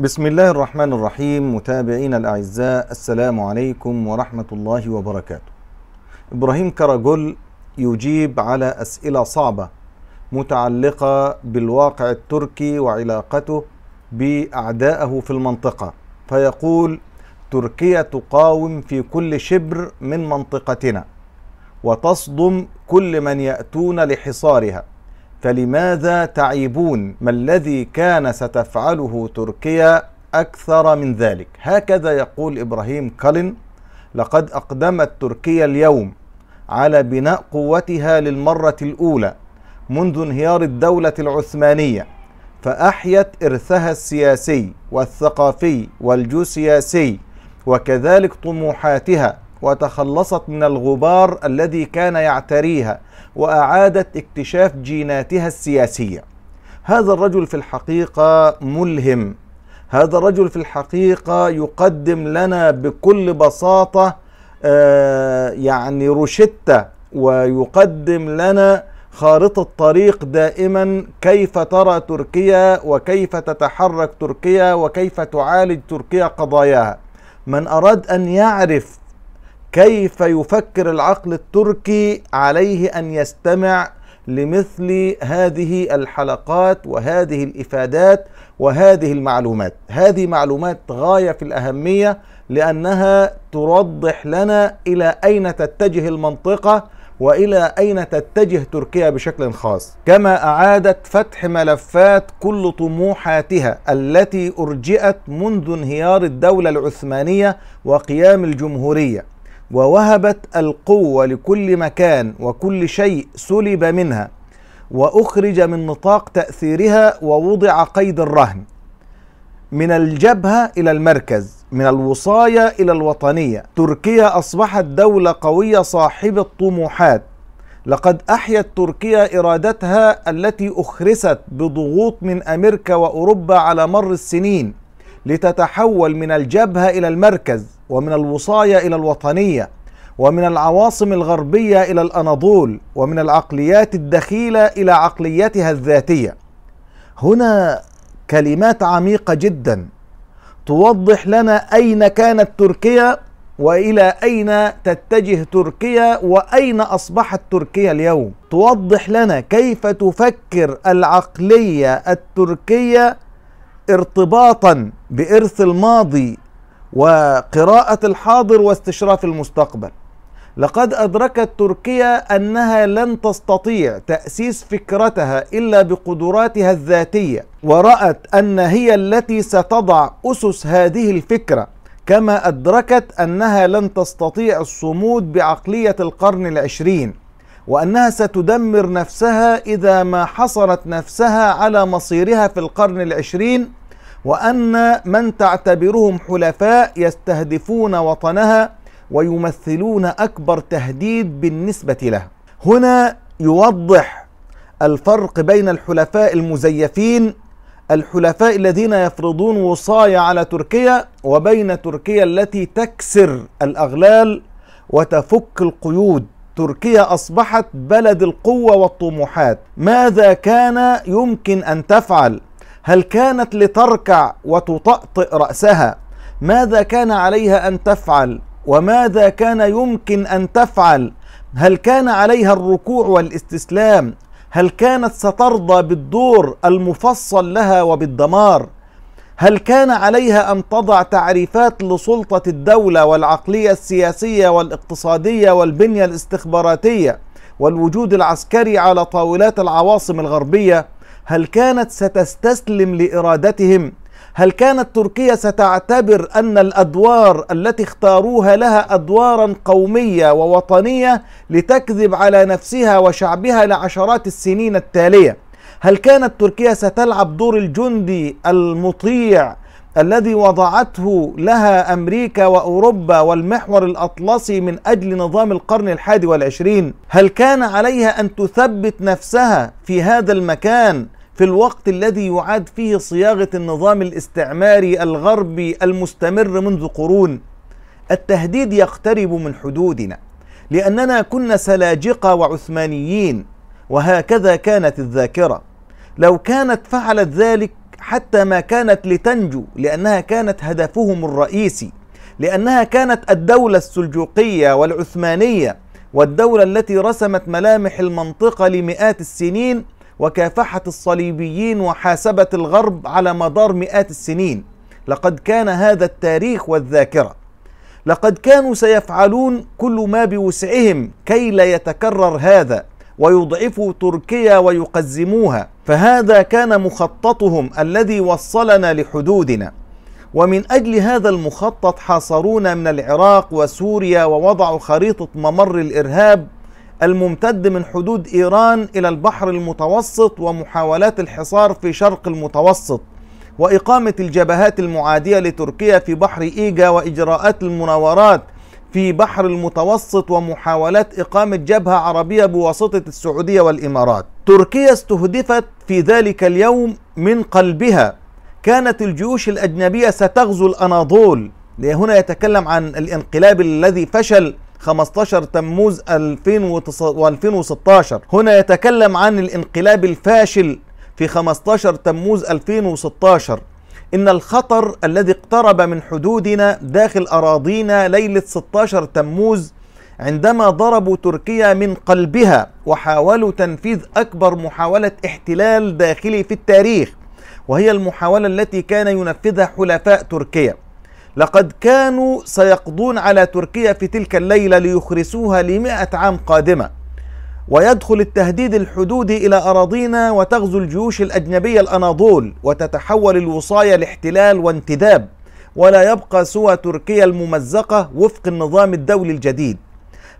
بسم الله الرحمن الرحيم متابعينا الأعزاء السلام عليكم ورحمة الله وبركاته إبراهيم كراجل يجيب على أسئلة صعبة متعلقة بالواقع التركي وعلاقته بأعدائه في المنطقة فيقول تركيا تقاوم في كل شبر من منطقتنا وتصدم كل من يأتون لحصارها فلماذا تعيبون ما الذي كان ستفعله تركيا أكثر من ذلك هكذا يقول إبراهيم كالين لقد أقدمت تركيا اليوم على بناء قوتها للمرة الأولى منذ انهيار الدولة العثمانية فأحيت إرثها السياسي والثقافي والجيوسياسي وكذلك طموحاتها وتخلصت من الغبار الذي كان يعتريها واعادت اكتشاف جيناتها السياسيه هذا الرجل في الحقيقه ملهم هذا الرجل في الحقيقه يقدم لنا بكل بساطه آه، يعني روشته ويقدم لنا خارطة طريق دائما كيف ترى تركيا وكيف تتحرك تركيا وكيف تعالج تركيا قضاياها من أراد أن يعرف كيف يفكر العقل التركي عليه ان يستمع لمثل هذه الحلقات وهذه الافادات وهذه المعلومات هذه معلومات غايه في الاهميه لانها توضح لنا الى اين تتجه المنطقه والى اين تتجه تركيا بشكل خاص كما اعادت فتح ملفات كل طموحاتها التي ارجئت منذ انهيار الدوله العثمانيه وقيام الجمهوريه ووهبت القوة لكل مكان وكل شيء سلب منها وأخرج من نطاق تأثيرها ووضع قيد الرهن من الجبهة إلى المركز من الوصاية إلى الوطنية تركيا أصبحت دولة قوية صاحبة طموحات لقد أحيت تركيا إرادتها التي أخرست بضغوط من أمريكا وأوروبا على مر السنين لتتحول من الجبهة إلى المركز ومن الوصاية إلى الوطنية ومن العواصم الغربية إلى الأناضول ومن العقليات الدخيلة إلى عقليتها الذاتية هنا كلمات عميقة جدا توضح لنا أين كانت تركيا والى اين تتجه تركيا واين اصبحت تركيا اليوم توضح لنا كيف تفكر العقليه التركيه ارتباطا بارث الماضي وقراءة الحاضر واستشراف المستقبل لقد أدركت تركيا أنها لن تستطيع تأسيس فكرتها إلا بقدراتها الذاتية ورأت أن هي التي ستضع أسس هذه الفكرة كما أدركت أنها لن تستطيع الصمود بعقلية القرن العشرين وأنها ستدمر نفسها إذا ما حصرت نفسها على مصيرها في القرن العشرين وأن من تعتبرهم حلفاء يستهدفون وطنها ويمثلون أكبر تهديد بالنسبة له هنا يوضح الفرق بين الحلفاء المزيفين الحلفاء الذين يفرضون وصاية على تركيا وبين تركيا التي تكسر الأغلال وتفك القيود تركيا أصبحت بلد القوة والطموحات ماذا كان يمكن أن تفعل هل كانت لتركع وتطأطئ رأسها ماذا كان عليها أن تفعل وماذا كان يمكن أن تفعل هل كان عليها الركوع والاستسلام هل كانت سترضى بالدور المفصل لها وبالدمار هل كان عليها ان تضع تعريفات لسلطه الدوله والعقليه السياسيه والاقتصاديه والبنيه الاستخباراتيه والوجود العسكري على طاولات العواصم الغربيه هل كانت ستستسلم لارادتهم هل كانت تركيا ستعتبر ان الادوار التي اختاروها لها ادوارا قوميه ووطنيه لتكذب على نفسها وشعبها لعشرات السنين التاليه هل كانت تركيا ستلعب دور الجندي المطيع الذي وضعته لها امريكا واوروبا والمحور الاطلسي من اجل نظام القرن الحادي والعشرين هل كان عليها ان تثبت نفسها في هذا المكان في الوقت الذي يعاد فيه صياغة النظام الاستعماري الغربي المستمر منذ قرون التهديد يقترب من حدودنا لأننا كنا سلاجقة وعثمانيين وهكذا كانت الذاكرة لو كانت فعلت ذلك حتى ما كانت لتنجو لأنها كانت هدفهم الرئيسي لأنها كانت الدولة السلجوقية والعثمانية والدولة التي رسمت ملامح المنطقة لمئات السنين وكافحة الصليبيين وحاسبة الغرب على مدار مئات السنين لقد كان هذا التاريخ والذاكره لقد كانوا سيفعلون كل ما بوسعهم كي لا يتكرر هذا ويضعفوا تركيا ويقزموها فهذا كان مخططهم الذي وصلنا لحدودنا ومن اجل هذا المخطط حاصرونا من العراق وسوريا ووضعوا خريطه ممر الارهاب الممتد من حدود إيران إلى البحر المتوسط ومحاولات الحصار في شرق المتوسط وإقامة الجبهات المعادية لتركيا في بحر إيجا وإجراءات المناورات في بحر المتوسط ومحاولات إقامة جبهة عربية بواسطة السعودية والإمارات تركيا استهدفت في ذلك اليوم من قلبها كانت الجيوش الأجنبية ستغزو الأناضول هنا يتكلم عن الانقلاب الذي فشل 15 تموز 2016 هنا يتكلم عن الانقلاب الفاشل في 15 تموز 2016 إن الخطر الذي اقترب من حدودنا داخل أراضينا ليلة 16 تموز عندما ضربوا تركيا من قلبها وحاولوا تنفيذ أكبر محاولة احتلال داخلي في التاريخ وهي المحاولة التي كان ينفذها حلفاء تركيا لقد كانوا سيقضون على تركيا في تلك الليلة ليخرسوها لمئة عام قادمة ويدخل التهديد الحدودي إلى أراضينا وتغزو الجيوش الأجنبية الأناضول وتتحول الوصاية لاحتلال وانتداب ولا يبقى سوى تركيا الممزقة وفق النظام الدولي الجديد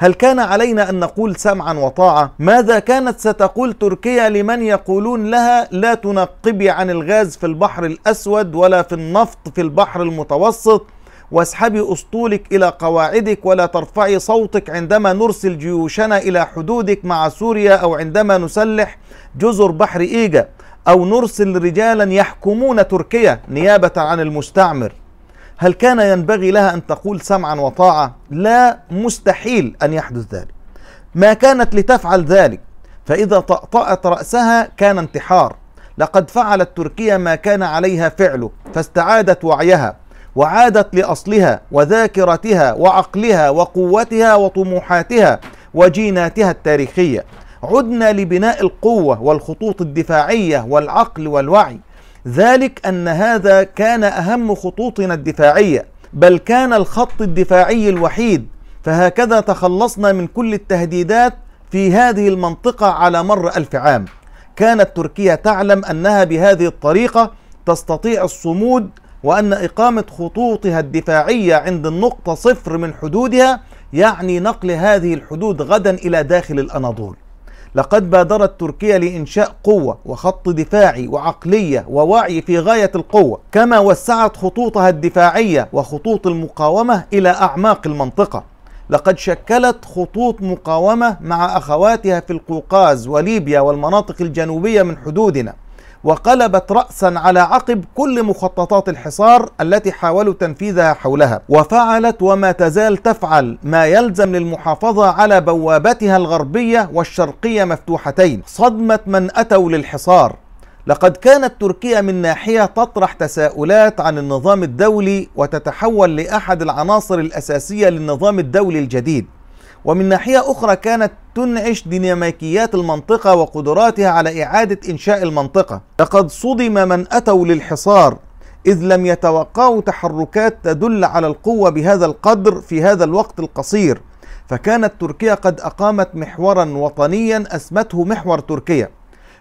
هل كان علينا أن نقول سمعا وطاعة؟ ماذا كانت ستقول تركيا لمن يقولون لها لا تنقبي عن الغاز في البحر الأسود ولا في النفط في البحر المتوسط واسحبي اسطولك الى قواعدك ولا ترفعي صوتك عندما نرسل جيوشنا الى حدودك مع سوريا او عندما نسلح جزر بحر ايجا او نرسل رجالا يحكمون تركيا نيابه عن المستعمر هل كان ينبغي لها أن تقول سمعا وطاعة لا مستحيل أن يحدث ذلك ما كانت لتفعل ذلك فإذا طأطأت رأسها كان انتحار لقد فعلت تركيا ما كان عليها فعله فاستعادت وعيها وعادت لأصلها وذاكرتها وعقلها وقوتها وطموحاتها وجيناتها التاريخية عدنا لبناء القوة والخطوط الدفاعية والعقل والوعي ذلك أن هذا كان أهم خطوطنا الدفاعية بل كان الخط الدفاعي الوحيد فهكذا تخلصنا من كل التهديدات في هذه المنطقة على مر ألف عام كانت تركيا تعلم أنها بهذه الطريقة تستطيع الصمود وأن إقامة خطوطها الدفاعية عند النقطة صفر من حدودها يعني نقل هذه الحدود غدا إلى داخل الأناضول لقد بادرت تركيا لإنشاء قوة وخط دفاعي وعقلية ووعي في غاية القوة كما وسعت خطوطها الدفاعية وخطوط المقاومة إلى أعماق المنطقة لقد شكلت خطوط مقاومة مع أخواتها في القوقاز وليبيا والمناطق الجنوبية من حدودنا وقلبت رأسا على عقب كل مخططات الحصار التي حاولوا تنفيذها حولها وفعلت وما تزال تفعل ما يلزم للمحافظة على بوابتها الغربية والشرقية مفتوحتين صدمة من أتوا للحصار لقد كانت تركيا من ناحية تطرح تساؤلات عن النظام الدولي وتتحول لأحد العناصر الأساسية للنظام الدولي الجديد ومن ناحية أخرى كانت تنعش ديناميكيات المنطقة وقدراتها على إعادة إنشاء المنطقة لقد صدم من أتوا للحصار إذ لم يتوقعوا تحركات تدل على القوة بهذا القدر في هذا الوقت القصير فكانت تركيا قد أقامت محورا وطنيا أسمته محور تركيا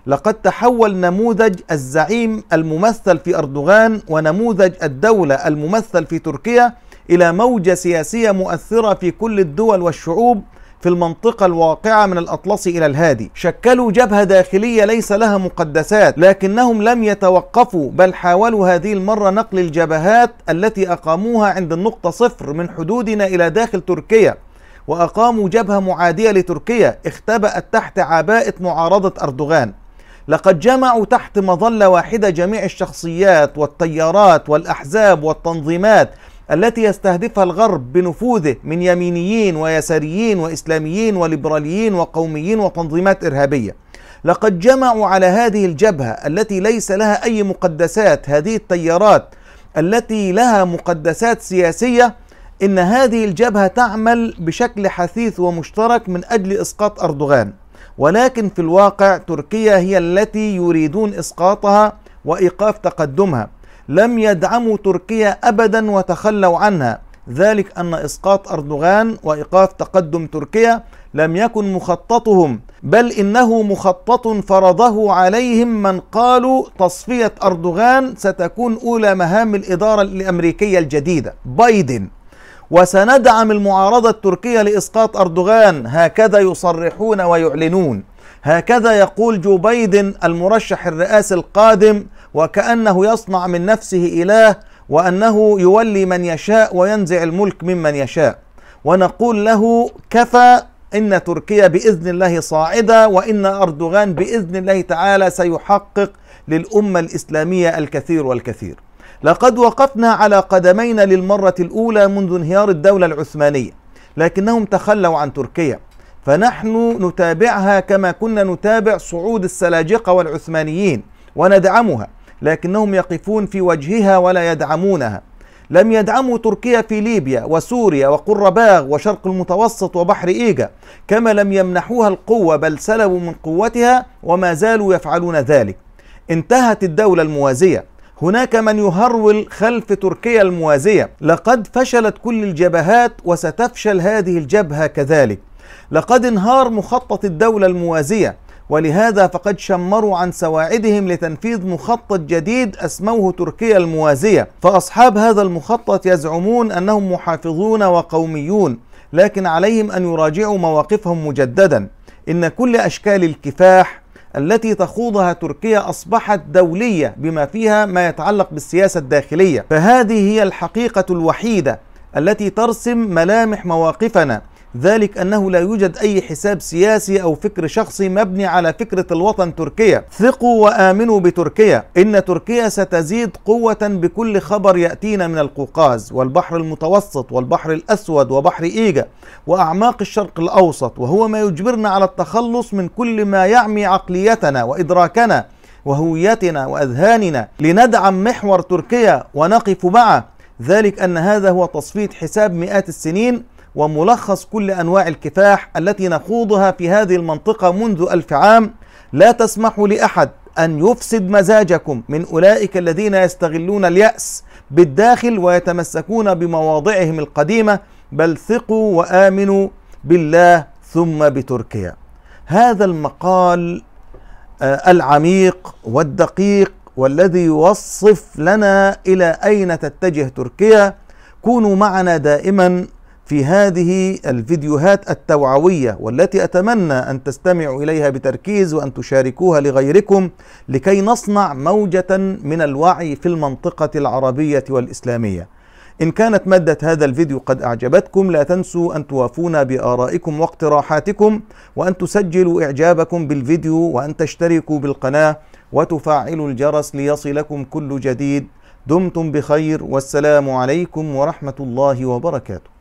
لقد تحول نموذج الزعيم الممثل في أردوغان ونموذج الدولة الممثل في تركيا إلى موجة سياسية مؤثرة في كل الدول والشعوب في المنطقة الواقعة من الأطلس إلى الهادي شكلوا جبهة داخلية ليس لها مقدسات لكنهم لم يتوقفوا بل حاولوا هذه المرة نقل الجبهات التي أقاموها عند النقطة صفر من حدودنا إلى داخل تركيا وأقاموا جبهة معادية لتركيا اختبأت تحت عباءة معارضة أردوغان لقد جمعوا تحت مظلة واحدة جميع الشخصيات والتيارات والأحزاب والتنظيمات التي يستهدفها الغرب بنفوذه من يمينيين ويساريين وإسلاميين وليبراليين وقوميين وتنظيمات إرهابية لقد جمعوا على هذه الجبهة التي ليس لها أي مقدسات هذه التيارات التي لها مقدسات سياسية إن هذه الجبهة تعمل بشكل حثيث ومشترك من أجل إسقاط أردوغان ولكن في الواقع تركيا هي التي يريدون إسقاطها وإيقاف تقدمها لم يدعموا تركيا أبدا وتخلوا عنها ذلك أن إسقاط أردوغان وإيقاف تقدم تركيا لم يكن مخططهم بل إنه مخطط فرضه عليهم من قالوا تصفية أردوغان ستكون أولى مهام الإدارة الأمريكية الجديدة بايدن وسندعم المعارضة التركية لإسقاط أردوغان هكذا يصرحون ويعلنون هكذا يقول جو بايدن المرشح الرئاسي القادم وكأنه يصنع من نفسه إله وأنه يولي من يشاء وينزع الملك ممن يشاء ونقول له كفى إن تركيا بإذن الله صاعدة وإن أردوغان بإذن الله تعالى سيحقق للأمة الإسلامية الكثير والكثير لقد وقفنا على قدمينا للمرة الأولى منذ انهيار الدولة العثمانية لكنهم تخلوا عن تركيا فنحن نتابعها كما كنا نتابع صعود السلاجقة والعثمانيين وندعمها لكنهم يقفون في وجهها ولا يدعمونها لم يدعموا تركيا في ليبيا وسوريا وقرباغ وشرق المتوسط وبحر إيجا كما لم يمنحوها القوة بل سلبوا من قوتها وما زالوا يفعلون ذلك انتهت الدولة الموازية هناك من يهرول خلف تركيا الموازية لقد فشلت كل الجبهات وستفشل هذه الجبهة كذلك لقد انهار مخطط الدولة الموازية ولهذا فقد شمروا عن سواعدهم لتنفيذ مخطط جديد اسموه تركيا الموازية فأصحاب هذا المخطط يزعمون أنهم محافظون وقوميون لكن عليهم أن يراجعوا مواقفهم مجددا إن كل أشكال الكفاح التي تخوضها تركيا اصبحت دوليه بما فيها ما يتعلق بالسياسه الداخليه فهذه هي الحقيقه الوحيده التي ترسم ملامح مواقفنا ذلك أنه لا يوجد أي حساب سياسي أو فكر شخصي مبني على فكرة الوطن تركيا ثقوا وآمنوا بتركيا إن تركيا ستزيد قوة بكل خبر يأتينا من القوقاز والبحر المتوسط والبحر الأسود وبحر إيجا وأعماق الشرق الأوسط وهو ما يجبرنا على التخلص من كل ما يعمي عقليتنا وإدراكنا وهويتنا وأذهاننا لندعم محور تركيا ونقف معه ذلك أن هذا هو تصفية حساب مئات السنين وملخص كل أنواع الكفاح التي نخوضها في هذه المنطقة منذ ألف عام لا تسمحوا لأحد أن يفسد مزاجكم من أولئك الذين يستغلون اليأس بالداخل ويتمسكون بمواضعهم القديمة بل ثقوا وآمنوا بالله ثم بتركيا هذا المقال آه، العميق والدقيق والذي يوصف لنا إلى أين تتجه تركيا كونوا معنا دائما في هذه الفيديوهات التوعوية والتي أتمنى أن تستمعوا إليها بتركيز وأن تشاركوها لغيركم لكي نصنع موجة من الوعي في المنطقة العربية والإسلامية إن كانت مادة هذا الفيديو قد أعجبتكم لا تنسوا أن توافونا بآرائكم واقتراحاتكم وأن تسجلوا إعجابكم بالفيديو وأن تشتركوا بالقناة وتفعلوا الجرس ليصلكم كل جديد دمتم بخير والسلام عليكم ورحمة الله وبركاته